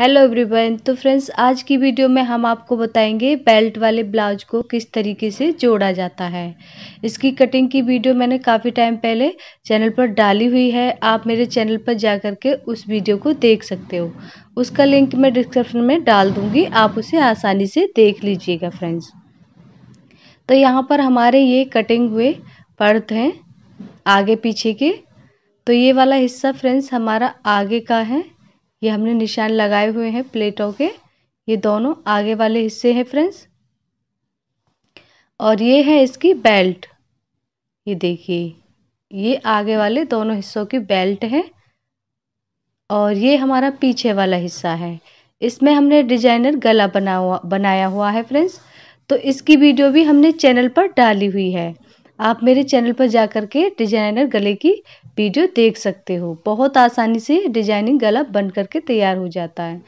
Hello everyone तो friends आज की वीडियो में हम आपको बताएंगे बेल्ट वाले ब्लाउज को किस तरीके से जोड़ा जाता है इसकी कटिंग की वीडियो मैंने काफ़ी टाइम पहले चैनल पर डाली हुई है आप मेरे चैनल पर जा कर के उस वीडियो को देख सकते हो उसका लिंक मैं डिस्क्रिप्शन में डाल दूँगी आप उसे आसानी से देख लीजिएगा फ्रेंड्स तो यहाँ पर हमारे ये कटिंग हुए पर्द हैं आगे पीछे के तो ये वाला हिस्सा फ्रेंड्स हमारा आगे का है ये हमने निशान लगाए हुए हैं प्लेटों के ये दोनों आगे वाले हिस्से हैं फ्रेंड्स और ये है इसकी बेल्ट ये देखिए ये आगे वाले दोनों हिस्सों की बेल्ट है और ये हमारा पीछे वाला हिस्सा है इसमें हमने डिजाइनर गला बना हुआ बनाया हुआ है फ्रेंड्स तो इसकी वीडियो भी हमने चैनल पर डाली हुई है आप मेरे चैनल पर जा कर के डिजाइनर गले की वीडियो देख सकते हो बहुत आसानी से डिजाइनिंग गला बन करके तैयार हो जाता है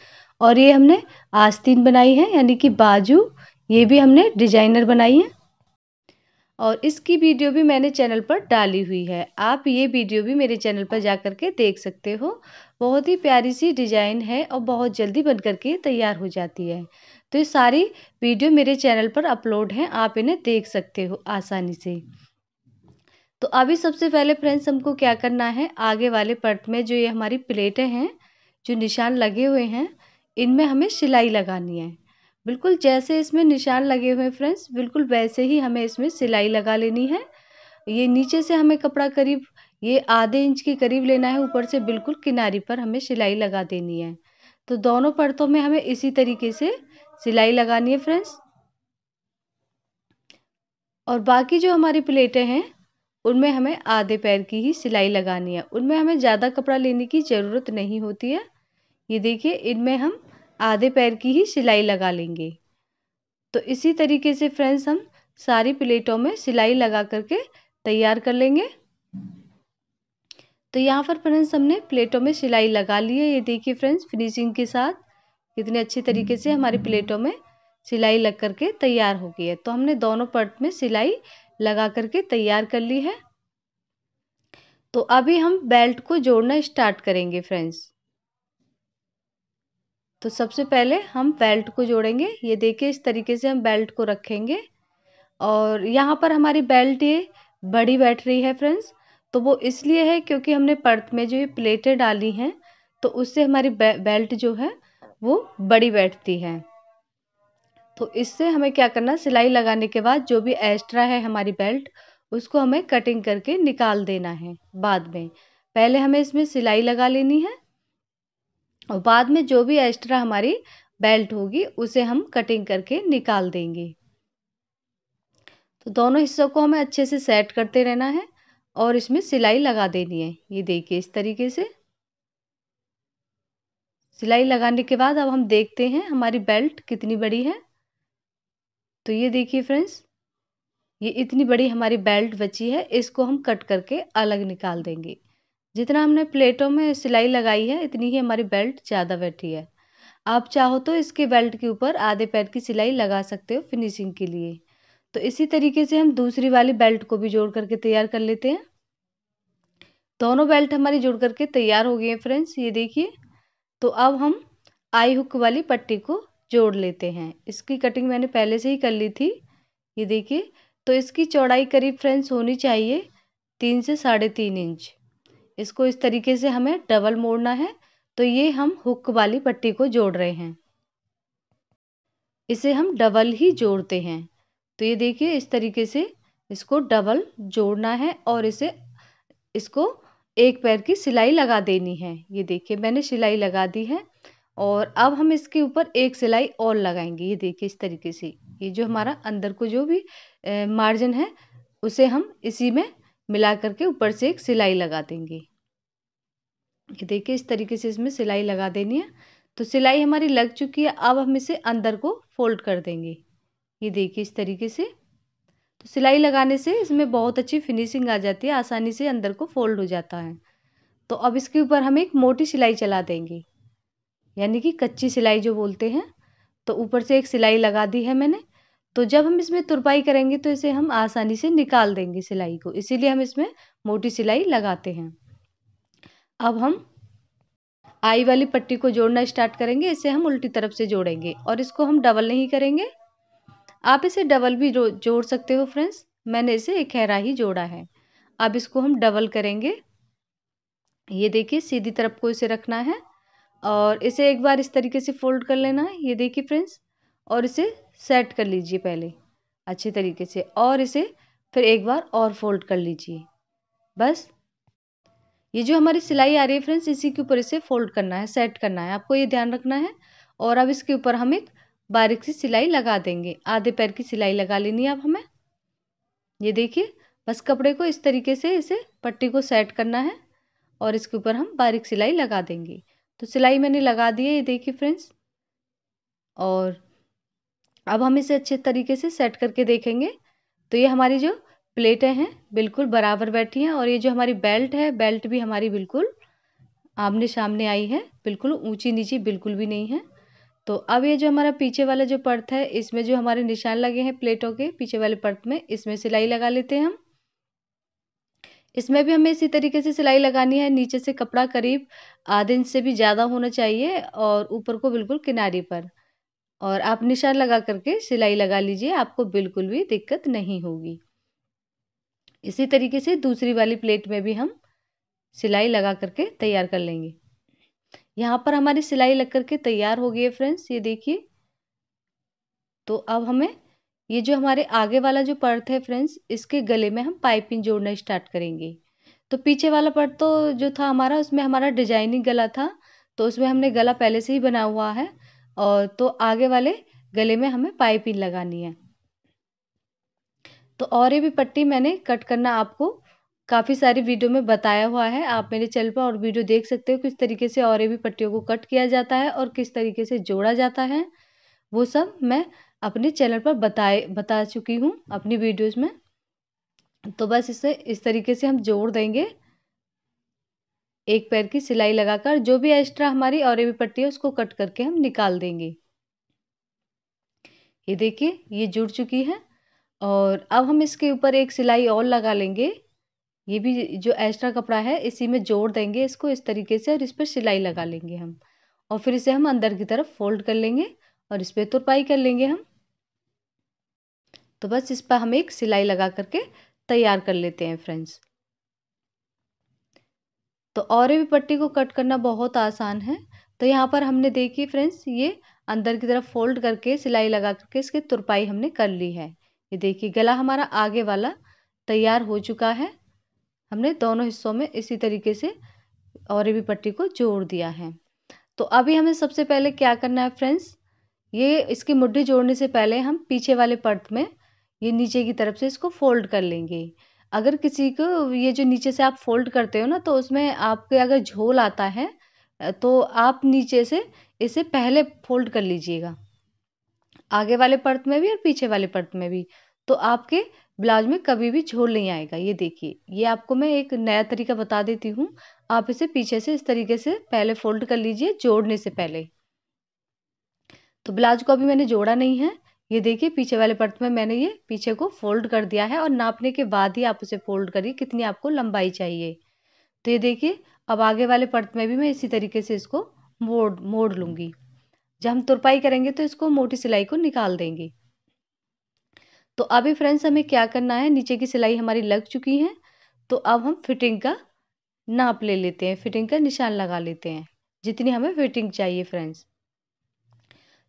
और ये हमने आस्तीन बनाई है यानी कि बाजू ये भी हमने डिजाइनर बनाई है और इसकी वीडियो भी मैंने चैनल पर डाली हुई है आप ये वीडियो भी मेरे चैनल पर जा कर के देख सकते हो बहुत ही प्यारी सी डिज़ाइन है और बहुत जल्दी बन कर के तैयार हो जाती है तो ये सारी वीडियो मेरे चैनल पर अपलोड हैं आप इन्हें देख सकते हो आसानी से तो अभी सबसे पहले फ्रेंड्स हमको क्या करना है आगे वाले पर्ट में जो ये हमारी प्लेटें हैं जो निशान लगे हुए हैं इनमें हमें सिलाई लगानी है बिल्कुल जैसे इसमें निशान लगे हुए हैं फ्रेंड्स बिल्कुल वैसे ही हमें इसमें सिलाई लगा लेनी है ये नीचे से हमें कपड़ा करीब ये आधे इंच के करीब लेना है ऊपर से बिल्कुल किनारी पर हमें सिलाई लगा देनी है तो दोनों पर्तों में हमें इसी तरीके से सिलाई लगानी है फ्रेंड्स और बाकी जो हमारी प्लेटें हैं उनमें हमें आधे पैर की ही सिलाई लगानी है उनमें हमें ज़्यादा कपड़ा लेने की ज़रूरत नहीं होती है ये देखिए इनमें हम आधे पैर की ही सिलाई लगा लेंगे तो इसी तरीके से फ्रेंड्स हम सारी प्लेटों में सिलाई लगा करके तैयार कर लेंगे तो यहाँ पर फ्रेंड्स हमने प्लेटों में सिलाई लगा ली है ये देखिए फ्रेंड्स फिनिशिंग के साथ कितने अच्छे तरीके से हमारी प्लेटों में सिलाई लग करके तैयार हो गई है तो हमने दोनों पर्ट में सिलाई लगा करके तैयार कर ली है तो अभी हम बेल्ट को जोड़ना स्टार्ट करेंगे फ्रेंड्स तो सबसे पहले हम बेल्ट को जोड़ेंगे ये देखिए इस तरीके से हम बेल्ट को रखेंगे और यहाँ पर हमारी बेल्ट ये बड़ी बैठ रही है फ्रेंड्स तो वो इसलिए है क्योंकि हमने पर्त में जो ये प्लेटें डाली हैं तो उससे हमारी बेल्ट जो है वो बड़ी बैठती है तो इससे हमें क्या करना सिलाई लगाने के बाद जो भी एक्स्ट्रा है हमारी बेल्ट उसको हमें कटिंग करके निकाल देना है बाद में पहले हमें इसमें सिलाई लगा लेनी है और बाद में जो भी एक्स्ट्रा हमारी बेल्ट होगी उसे हम कटिंग करके निकाल देंगे तो दोनों हिस्सों को हमें अच्छे से सेट करते रहना है और इसमें सिलाई लगा देनी है ये देखिए इस तरीके से सिलाई लगाने के बाद अब हम देखते हैं हमारी बेल्ट कितनी बड़ी है तो ये देखिए फ्रेंड्स ये इतनी बड़ी हमारी बेल्ट बची है इसको हम कट करके अलग निकाल देंगे जितना हमने प्लेटों में सिलाई लगाई है इतनी ही हमारी बेल्ट ज़्यादा बैठी है आप चाहो तो इसके बेल्ट के ऊपर आधे पैर की सिलाई लगा सकते हो फिनिशिंग के लिए तो इसी तरीके से हम दूसरी वाली बेल्ट को भी जोड़ करके तैयार कर लेते हैं दोनों बेल्ट हमारी जोड़ करके तैयार हो गई है फ्रेंड्स ये देखिए तो अब हम आई हुक वाली पट्टी को जोड़ लेते हैं इसकी कटिंग मैंने पहले से ही कर ली थी ये देखिए तो इसकी चौड़ाई करीब फ्रेंड्स होनी चाहिए तीन से साढ़े तीन इंच इसको इस तरीके से हमें डबल मोड़ना है तो ये हम हुक वाली पट्टी को जोड़ रहे हैं इसे हम डबल ही जोड़ते हैं तो ये देखिए इस तरीके से इसको डबल जोड़ना है और इसे इसको एक पैर की सिलाई लगा देनी है ये देखिए मैंने सिलाई लगा दी है और अब हम इसके ऊपर एक सिलाई और लगाएंगे ये देखिए इस तरीके से ये जो हमारा अंदर को जो भी मार्जिन है उसे हम इसी में मिला करके ऊपर से एक सिलाई लगा देंगे ये देखिए इस तरीके से इसमें सिलाई लगा देनी है तो सिलाई हमारी लग चुकी है अब हम इसे अंदर को फोल्ड कर देंगे ये देखिए इस तरीके से तो सिलाई लगाने से इसमें बहुत अच्छी फिनिशिंग आ जाती है आसानी से अंदर को फोल्ड हो जाता है तो अब इसके ऊपर हम एक मोटी सिलाई चला देंगे यानी कि कच्ची सिलाई जो बोलते हैं तो ऊपर से एक सिलाई लगा दी है मैंने तो जब हम इसमें तुरपाई करेंगे तो इसे हम आसानी से निकाल देंगे सिलाई को इसीलिए हम इसमें मोटी सिलाई लगाते हैं अब हम आई वाली पट्टी को जोड़ना स्टार्ट करेंगे इसे हम उल्टी तरफ से जोड़ेंगे और इसको हम डबल नहीं करेंगे आप इसे डबल भी जोड़ सकते हो फ्रेंड्स मैंने इसे एक हैरा ही जोड़ा है अब इसको हम डबल करेंगे ये देखिए सीधी तरफ को इसे रखना है और इसे एक बार इस तरीके से फोल्ड कर लेना है ये देखिए फ्रेंड्स और इसे सेट कर लीजिए पहले अच्छे तरीके से और इसे फिर एक बार और फोल्ड कर लीजिए बस ये जो हमारी सिलाई आ रही है फ्रेंड्स इसी के ऊपर इसे फोल्ड करना है सेट करना है आपको ये ध्यान रखना है और अब इसके ऊपर हम एक बारीक सी सिलाई लगा देंगे आधे पैर की सिलाई लगा लेनी है अब हमें ये देखिए बस कपड़े को इस तरीके से इसे पट्टी को सेट करना है और इसके ऊपर हम बारीक सिलाई लगा देंगे तो सिलाई मैंने लगा दी है ये देखिए फ्रेंड्स और अब हम इसे अच्छे तरीके से सेट करके देखेंगे तो ये हमारी जो प्लेटें हैं बिल्कुल बराबर बैठी हैं और ये जो हमारी बेल्ट है बेल्ट भी हमारी बिल्कुल आमने सामने आई है बिल्कुल ऊंची नीची बिल्कुल भी नहीं है तो अब ये जो हमारा पीछे वाला जो पर्थ है इसमें जो हमारे निशान लगे हैं प्लेटों के पीछे वाले पर्थ में इसमें सिलाई लगा लेते हैं हम इसमें भी हमें इसी तरीके से सिलाई लगानी है नीचे से कपड़ा करीब आधे इंच से भी ज़्यादा होना चाहिए और ऊपर को बिल्कुल किनारे पर और आप निशान लगा करके सिलाई लगा लीजिए आपको बिल्कुल भी दिक्कत नहीं होगी इसी तरीके से दूसरी वाली प्लेट में भी हम सिलाई लगा करके तैयार कर लेंगे यहाँ पर हमारी सिलाई लग करके तैयार हो गई है फ्रेंड्स ये देखिए तो अब हमें ये जो हमारे आगे वाला जो पर्थ है फ्रेंड्स इसके गले में हम पाइपिंग जोड़ना स्टार्ट करेंगे तो पीछे वाला पर्थ तो जो था हमारा उसमें हमारा डिजाइनिंग गला था तो उसमें हमने गला पहले से ही बना हुआ है और तो आगे वाले गले में हमें पाइपिंग लगानी है तो और ये भी पट्टी मैंने कट करना आपको काफ़ी सारी वीडियो में बताया हुआ है आप मेरे चैनल पर और वीडियो देख सकते हो किस तरीके से और ये भी पट्टियों को कट किया जाता है और किस तरीके से जोड़ा जाता है वो सब मैं अपने चैनल पर बताए बता चुकी हूँ अपनी वीडियोस में तो बस इसे इस तरीके से हम जोड़ देंगे एक पैर की सिलाई लगाकर जो भी एक्स्ट्रा हमारी और भी पट्टी है उसको कट करके हम निकाल देंगे ये देखिए ये जुड़ चुकी है और अब हम इसके ऊपर एक सिलाई और लगा लेंगे ये भी जो एक्स्ट्रा कपड़ा है इसी में जोड़ देंगे इसको इस तरीके से और इस पर सिलाई लगा लेंगे हम और फिर इसे हम अंदर की तरफ फोल्ड कर लेंगे और इस पर तुरपाई कर लेंगे हम तो बस इस पर हम एक सिलाई लगा करके तैयार कर लेते हैं फ्रेंड्स तो और भी पट्टी को कट करना बहुत आसान है तो यहाँ पर हमने देखी फ्रेंड्स ये अंदर की तरफ फोल्ड करके सिलाई लगा करके इसकी तुरपाई हमने कर ली है ये देखिए गला हमारा आगे वाला तैयार हो चुका है हमने दोनों हिस्सों में इसी तरीके से और भी पट्टी को जोड़ दिया है तो अभी हमें सबसे पहले क्या करना है फ्रेंड्स ये इसकी मुड्ढी जोड़ने से पहले हम पीछे वाले पर्त में ये नीचे की तरफ से इसको फोल्ड कर लेंगे अगर किसी को ये जो नीचे से आप फोल्ड करते हो ना तो उसमें आपके अगर झोल आता है तो आप नीचे से इसे पहले फोल्ड कर लीजिएगा आगे वाले पर्त में भी और पीछे वाले पर्त में भी तो आपके ब्लाउज में कभी भी झोल नहीं आएगा ये देखिए ये आपको मैं एक नया तरीका बता देती हूँ आप इसे पीछे से इस तरीके से पहले फोल्ड कर लीजिए जोड़ने से पहले तो ब्लाउज को अभी मैंने जोड़ा नहीं है ये देखिए पीछे वाले पर्त में मैंने ये पीछे को फोल्ड कर दिया है और नापने के बाद ही आप उसे फोल्ड करिए कितनी आपको लंबाई चाहिए तो ये देखिए अब आगे वाले पर्त में भी मैं इसी तरीके से इसको मोड़ मोड़ लूँगी जब हम तुरपाई करेंगे तो इसको मोटी सिलाई को निकाल देंगे तो अभी फ्रेंड्स हमें क्या करना है नीचे की सिलाई हमारी लग चुकी है तो अब हम फिटिंग का नाप ले लेते हैं फिटिंग का निशान लगा लेते हैं जितनी हमें फिटिंग चाहिए फ्रेंड्स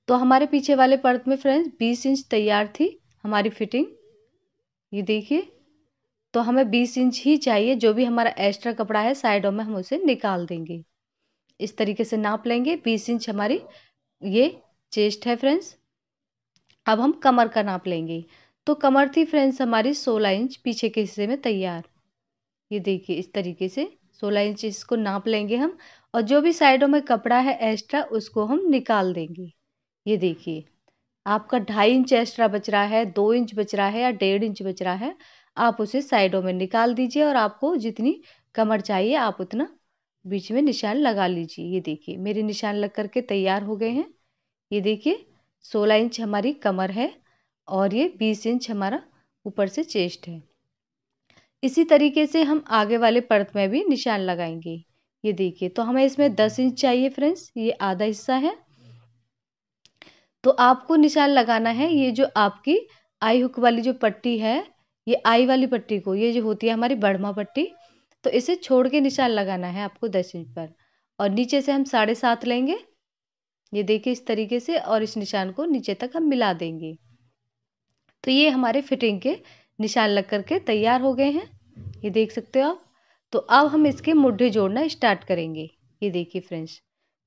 तो हमारे पीछे वाले पर्द में फ्रेंड्स बीस इंच तैयार थी हमारी फिटिंग ये देखिए तो हमें बीस इंच ही चाहिए जो भी हमारा एक्स्ट्रा कपड़ा है साइडों में हम उसे निकाल देंगे इस तरीके से नाप लेंगे बीस इंच हमारी ये चेस्ट है फ्रेंड्स अब हम कमर का नाप लेंगे तो कमर थी फ्रेंड्स हमारी सोलह इंच पीछे के हिस्से में तैयार ये देखिए इस तरीके से सोलह इंच इसको नाप लेंगे हम और जो भी साइडों में कपड़ा है एक्स्ट्रा उसको हम निकाल देंगे ये देखिए आपका ढाई इंच एक्स्ट्रा बच रहा है दो इंच बच रहा है या डेढ़ इंच बच रहा है आप उसे साइडों में निकाल दीजिए और आपको जितनी कमर चाहिए आप उतना बीच में निशान लगा लीजिए ये देखिए मेरे निशान लग करके तैयार हो गए हैं ये देखिए सोलह इंच हमारी कमर है और ये बीस इंच हमारा ऊपर से चेस्ट है इसी तरीके से हम आगे वाले पर्त में भी निशान लगाएंगे ये देखिए तो हमें इसमें दस इंच चाहिए फ्रेंड्स ये आधा हिस्सा है तो आपको निशान लगाना है ये जो आपकी आई हुक वाली जो पट्टी है ये आई वाली पट्टी को ये जो होती है हमारी बढ़मा पट्टी तो इसे छोड़ के निशान लगाना है आपको दस इंच पर और नीचे से हम साढ़े सात लेंगे ये देखिए इस तरीके से और इस निशान को नीचे तक हम मिला देंगे तो ये हमारे फिटिंग के निशान लग करके तैयार हो गए हैं ये देख सकते हो आप तो अब हम इसके मुड्ढे जोड़ना स्टार्ट करेंगे ये देखिए फ्रेंड्स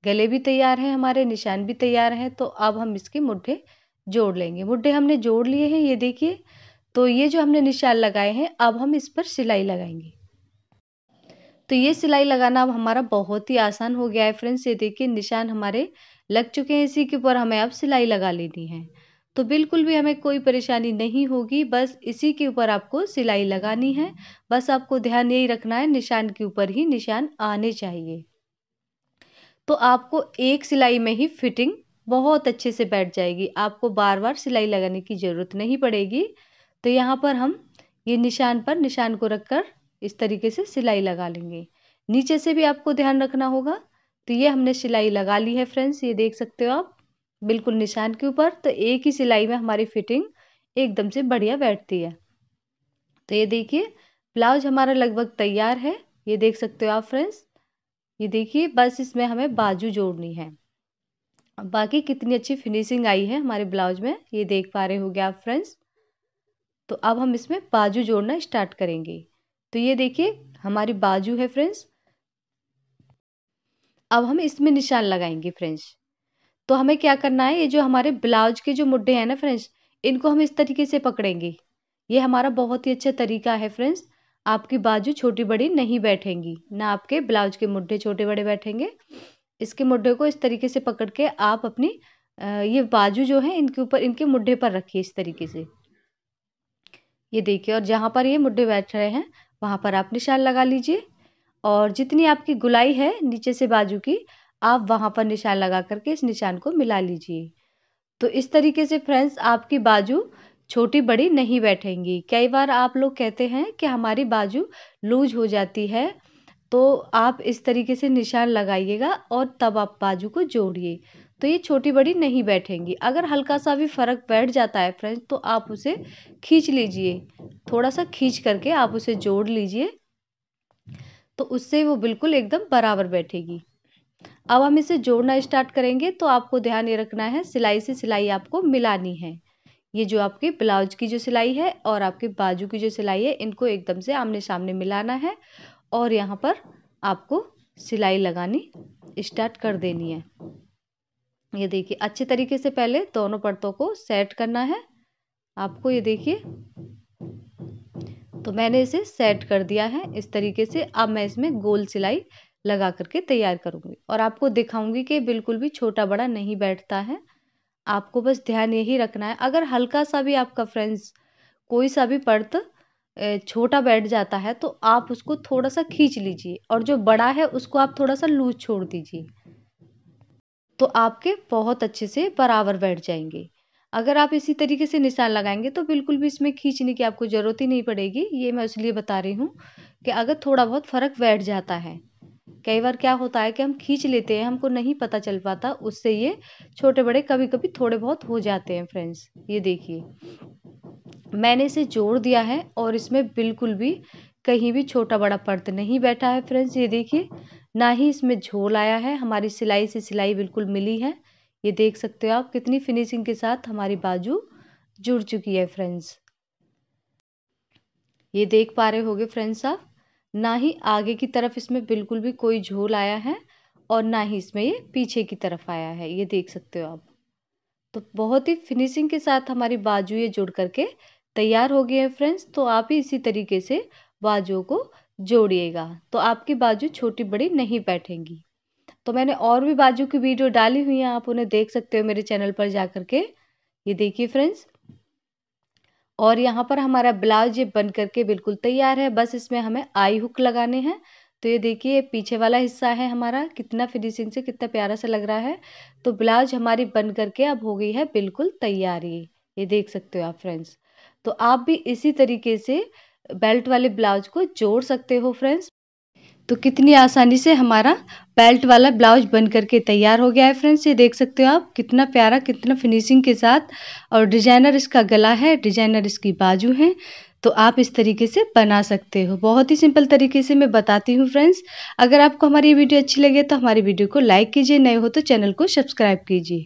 गले भी तैयार हैं हमारे निशान भी तैयार हैं तो अब हम इसके मुड्ढे जोड़ लेंगे मुड्ढे हमने जोड़ लिए हैं ये देखिए तो ये जो हमने निशान लगाए हैं अब हम इस पर सिलाई लगाएंगे तो ये सिलाई लगाना अब हमारा बहुत ही आसान हो गया है फ्रेंड्स ये देखिए निशान हमारे लग चुके हैं इसी के ऊपर हमें अब सिलाई लगा लेनी है तो बिल्कुल भी हमें कोई परेशानी नहीं होगी बस इसी के ऊपर आपको सिलाई लगानी है बस आपको ध्यान यही रखना है निशान के ऊपर ही निशान आने चाहिए तो आपको एक सिलाई में ही फिटिंग बहुत अच्छे से बैठ जाएगी आपको बार बार सिलाई लगाने की ज़रूरत नहीं पड़ेगी तो यहाँ पर हम ये निशान पर निशान को रख कर इस तरीके से सिलाई लगा लेंगे नीचे से भी आपको ध्यान रखना होगा तो ये हमने सिलाई लगा ली है फ्रेंड्स ये देख सकते हो आप बिल्कुल निशान के ऊपर तो एक ही सिलाई में हमारी फिटिंग एकदम से बढ़िया बैठती है तो ये देखिए ब्लाउज हमारा लगभग तैयार है ये देख सकते हो आप फ्रेंड्स ये देखिए बस इसमें हमें हम्म। बाजू जोड़नी है बाकी कितनी अच्छी फिनिशिंग आई है हमारे ब्लाउज में ये देख पा रहे हो गया आप फ्रेंड्स तो अब हम इसमें बाजू जोड़ना स्टार्ट करेंगे तो ये देखिए हमारी बाजू है फ्रेंड्स अब हम इसमें निशान लगाएंगे फ्रेंड्स तो हमें क्या करना है ये जो हमारे ब्लाउज के जो मुड्ढे हैं ना फ्रेंड्स इनको हम इस तरीके से पकड़ेंगे ये हमारा बहुत ही अच्छा तरीका है फ्रेंड्स आपकी बाजू छोटी बड़ी नहीं बैठेंगी ना आपके ब्लाउज के मुड्ढे छोटे बड़े बैठेंगे इसके मुड्ढे को इस तरीके से पकड़ के आप अपनी ये बाजू जो है इनके ऊपर इनके मुड्ढे पर रखिए इस तरीके से ये देखिए और जहाँ पर ये मुड्ढे बैठ रहे हैं वहाँ पर आप निशान लगा लीजिए और जितनी आपकी गुलाई है नीचे से बाजू की आप वहाँ पर निशान लगा करके इस निशान को मिला लीजिए तो इस तरीके से फ्रेंड्स आपकी बाजू छोटी बड़ी नहीं बैठेंगी कई बार आप लोग कहते हैं कि हमारी बाजू लूज हो जाती है तो आप इस तरीके से निशान लगाइएगा और तब आप बाजू को जोड़िए तो ये छोटी बड़ी नहीं बैठेंगी अगर हल्का सा भी फ़र्क बैठ जाता है फ्रेंड्स तो आप उसे खींच लीजिए थोड़ा सा खींच करके आप उसे जोड़ लीजिए तो उससे वो बिल्कुल एकदम बराबर बैठेगी अब हम इसे जोड़ना स्टार्ट करेंगे तो आपको ध्यान ये रखना है सिलाई से सिलाई आपको मिलानी है ये जो आपके ब्लाउज की जो सिलाई है और आपके बाजू की जो सिलाई है इनको एकदम से आमने सामने मिलाना है और यहाँ पर आपको सिलाई लगानी स्टार्ट कर देनी है ये देखिए अच्छे तरीके से पहले दोनों परतों को सेट करना है आपको ये देखिए तो मैंने इसे सेट कर दिया है इस तरीके से अब मैं इसमें गोल सिलाई लगा करके तैयार करूँगी और आपको दिखाऊंगी कि बिल्कुल भी छोटा बड़ा नहीं बैठता है आपको बस ध्यान यही रखना है अगर हल्का सा भी आपका फ्रेंड्स कोई सा भी पर्त छोटा बैठ जाता है तो आप उसको थोड़ा सा खींच लीजिए और जो बड़ा है उसको आप थोड़ा सा लूज छोड़ दीजिए तो आपके बहुत अच्छे से बराबर बैठ जाएंगे अगर आप इसी तरीके से निशान लगाएंगे तो बिल्कुल भी इसमें खींचने की आपको ज़रूरत ही नहीं पड़ेगी ये मैं इसलिए बता रही हूँ कि अगर थोड़ा बहुत फ़र्क बैठ जाता है कई बार क्या होता है कि हम खींच लेते हैं हमको नहीं पता चल पाता उससे ये छोटे बड़े कभी कभी थोड़े बहुत हो जाते हैं फ्रेंड्स ये देखिए मैंने इसे जोड़ दिया है और इसमें बिल्कुल भी कहीं भी छोटा बड़ा पर्द नहीं बैठा है फ्रेंड्स ये देखिए ना ही इसमें झोल आया है हमारी सिलाई से सिलाई बिल्कुल मिली है ये देख सकते हो आप कितनी फिनिशिंग के साथ हमारी बाजू जुड़ चुकी है फ्रेंड्स ये देख पा रहे होगे फ्रेंड्स आप ना ही आगे की तरफ इसमें बिल्कुल भी कोई झोल आया है और ना ही इसमें ये पीछे की तरफ आया है ये देख सकते हो आप तो बहुत ही फिनिशिंग के साथ हमारी बाजू ये जुड़ करके तैयार हो गए हैं फ्रेंड्स तो आप ही इसी तरीके से बाजुओं को जोड़िएगा तो आपकी बाजू छोटी बड़ी नहीं बैठेंगी तो मैंने और भी बाजू की वीडियो डाली हुई है आप उन्हें देख सकते हो मेरे चैनल पर जा के ये देखिए फ्रेंड्स और यहाँ पर हमारा ब्लाउज ये बन करके बिल्कुल तैयार है बस इसमें हमें आई हुक लगाने हैं तो ये देखिए पीछे वाला हिस्सा है हमारा कितना फिनिशिंग से कितना प्यारा सा लग रहा है तो ब्लाउज हमारी बन करके अब हो गई है बिल्कुल तैयार ये देख सकते हो आप फ्रेंड्स तो आप भी इसी तरीके से बेल्ट वाले ब्लाउज को जोड़ सकते हो फ्रेंड्स तो कितनी आसानी से हमारा बेल्ट वाला ब्लाउज बन करके तैयार हो गया है फ्रेंड्स ये देख सकते हो आप कितना प्यारा कितना फिनिशिंग के साथ और डिजाइनर इसका गला है डिजाइनर इसकी बाजू है तो आप इस तरीके से बना सकते हो बहुत ही सिंपल तरीके से मैं बताती हूँ फ्रेंड्स अगर आपको हमारी वीडियो अच्छी लगे तो हमारी वीडियो को लाइक कीजिए नए हो तो चैनल को सब्सक्राइब कीजिए